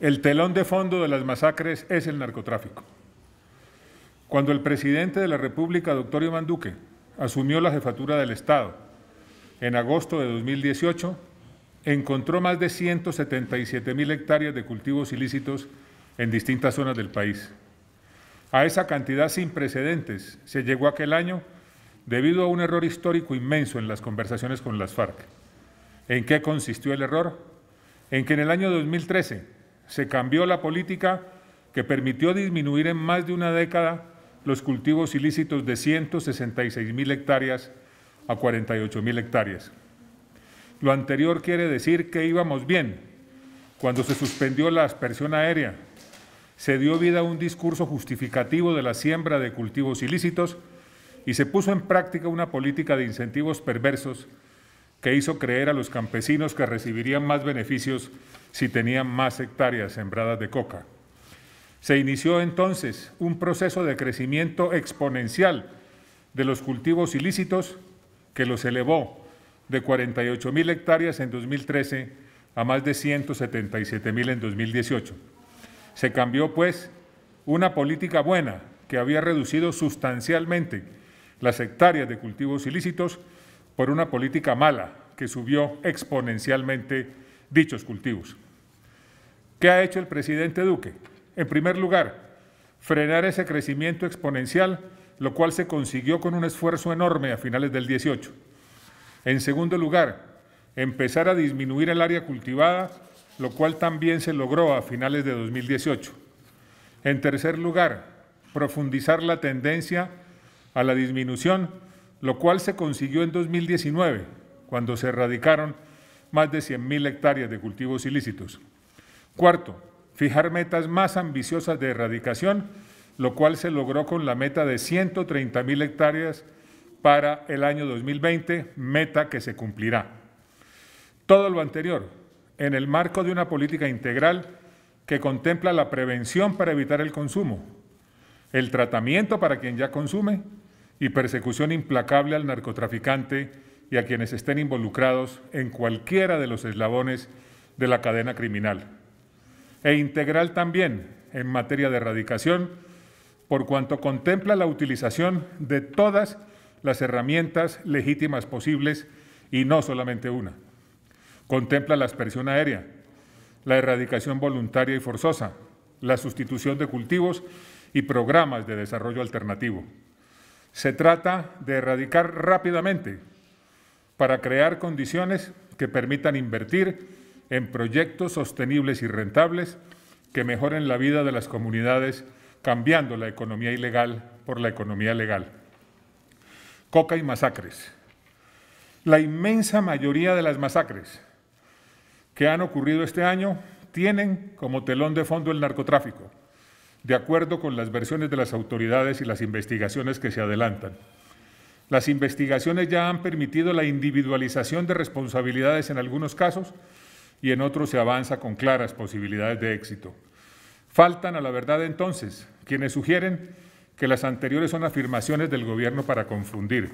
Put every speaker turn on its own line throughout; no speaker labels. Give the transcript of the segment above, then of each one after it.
El telón de fondo de las masacres es el narcotráfico. Cuando el presidente de la República, doctor Iván Duque, asumió la jefatura del Estado en agosto de 2018, encontró más de 177 mil hectáreas de cultivos ilícitos en distintas zonas del país. A esa cantidad sin precedentes se llegó aquel año debido a un error histórico inmenso en las conversaciones con las FARC. ¿En qué consistió el error? En que en el año 2013 se cambió la política que permitió disminuir en más de una década los cultivos ilícitos de 166 mil hectáreas a 48 mil hectáreas. Lo anterior quiere decir que íbamos bien cuando se suspendió la aspersión aérea, se dio vida a un discurso justificativo de la siembra de cultivos ilícitos y se puso en práctica una política de incentivos perversos que hizo creer a los campesinos que recibirían más beneficios si tenían más hectáreas sembradas de coca. Se inició entonces un proceso de crecimiento exponencial de los cultivos ilícitos que los elevó de 48 mil hectáreas en 2013 a más de 177 mil en 2018. Se cambió, pues, una política buena que había reducido sustancialmente las hectáreas de cultivos ilícitos por una política mala que subió exponencialmente dichos cultivos. ¿Qué ha hecho el presidente Duque? En primer lugar, frenar ese crecimiento exponencial, lo cual se consiguió con un esfuerzo enorme a finales del 18. En segundo lugar, empezar a disminuir el área cultivada, lo cual también se logró a finales de 2018. En tercer lugar, profundizar la tendencia a la disminución lo cual se consiguió en 2019, cuando se erradicaron más de 100.000 hectáreas de cultivos ilícitos. Cuarto, fijar metas más ambiciosas de erradicación, lo cual se logró con la meta de 130.000 hectáreas para el año 2020, meta que se cumplirá. Todo lo anterior, en el marco de una política integral que contempla la prevención para evitar el consumo, el tratamiento para quien ya consume y persecución implacable al narcotraficante y a quienes estén involucrados en cualquiera de los eslabones de la cadena criminal. E integral también en materia de erradicación, por cuanto contempla la utilización de todas las herramientas legítimas posibles y no solamente una. Contempla la aspersión aérea, la erradicación voluntaria y forzosa, la sustitución de cultivos y programas de desarrollo alternativo. Se trata de erradicar rápidamente para crear condiciones que permitan invertir en proyectos sostenibles y rentables que mejoren la vida de las comunidades, cambiando la economía ilegal por la economía legal. Coca y masacres. La inmensa mayoría de las masacres que han ocurrido este año tienen como telón de fondo el narcotráfico de acuerdo con las versiones de las autoridades y las investigaciones que se adelantan. Las investigaciones ya han permitido la individualización de responsabilidades en algunos casos y en otros se avanza con claras posibilidades de éxito. Faltan a la verdad entonces quienes sugieren que las anteriores son afirmaciones del gobierno para confundir.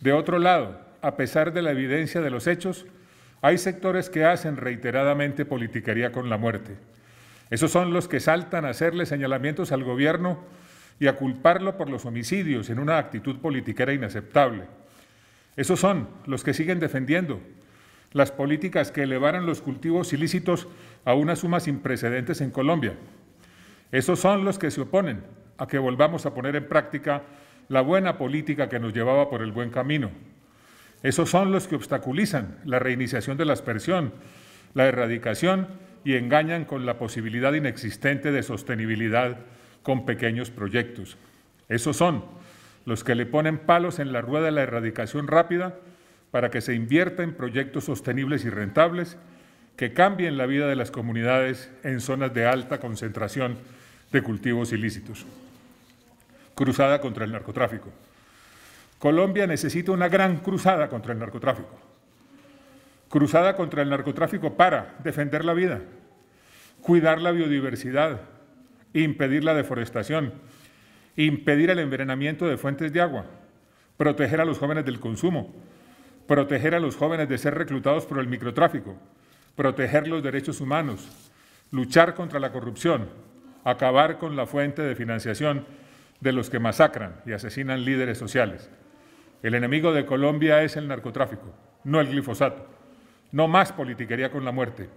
De otro lado, a pesar de la evidencia de los hechos, hay sectores que hacen reiteradamente politiquería con la muerte. Esos son los que saltan a hacerle señalamientos al gobierno y a culparlo por los homicidios en una actitud politiquera inaceptable. Esos son los que siguen defendiendo las políticas que elevaron los cultivos ilícitos a unas sumas sin precedentes en Colombia. Esos son los que se oponen a que volvamos a poner en práctica la buena política que nos llevaba por el buen camino. Esos son los que obstaculizan la reiniciación de la aspersión, la erradicación y engañan con la posibilidad inexistente de sostenibilidad con pequeños proyectos. Esos son los que le ponen palos en la rueda de la erradicación rápida para que se invierta en proyectos sostenibles y rentables que cambien la vida de las comunidades en zonas de alta concentración de cultivos ilícitos. Cruzada contra el narcotráfico. Colombia necesita una gran cruzada contra el narcotráfico cruzada contra el narcotráfico para defender la vida, cuidar la biodiversidad, impedir la deforestación, impedir el envenenamiento de fuentes de agua, proteger a los jóvenes del consumo, proteger a los jóvenes de ser reclutados por el microtráfico, proteger los derechos humanos, luchar contra la corrupción, acabar con la fuente de financiación de los que masacran y asesinan líderes sociales. El enemigo de Colombia es el narcotráfico, no el glifosato. No más politiquería con la muerte.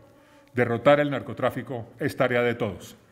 Derrotar el narcotráfico es tarea de todos.